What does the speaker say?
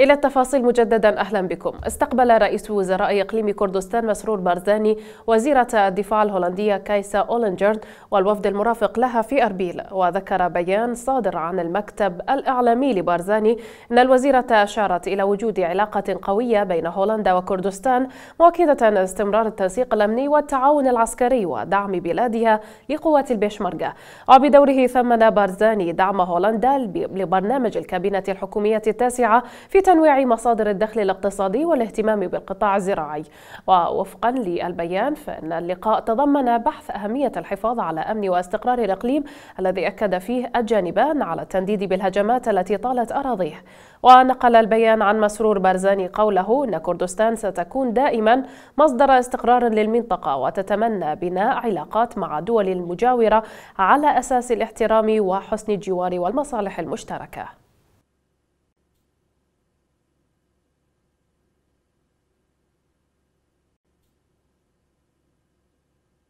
إلى التفاصيل مجددا أهلا بكم استقبل رئيس وزراء إقليم كردستان مسرور بارزاني وزيرة الدفاع الهولندية كايسا أولنجرد والوفد المرافق لها في أربيل وذكر بيان صادر عن المكتب الإعلامي لبارزاني أن الوزيرة أشارت إلى وجود علاقة قوية بين هولندا وكردستان مؤكدة استمرار التنسيق الأمني والتعاون العسكري ودعم بلادها لقوات البيشمركة وبدوره ثمن بارزاني دعم هولندا لبرنامج الكابينة الحكومية التاسعة في لتنويع مصادر الدخل الاقتصادي والاهتمام بالقطاع الزراعي ووفقا للبيان فإن اللقاء تضمن بحث أهمية الحفاظ على أمن واستقرار الإقليم الذي أكد فيه الجانبان على التنديد بالهجمات التي طالت أراضيه ونقل البيان عن مسرور بارزاني قوله أن كردستان ستكون دائما مصدر استقرار للمنطقة وتتمنى بناء علاقات مع دول المجاورة على أساس الاحترام وحسن الجوار والمصالح المشتركة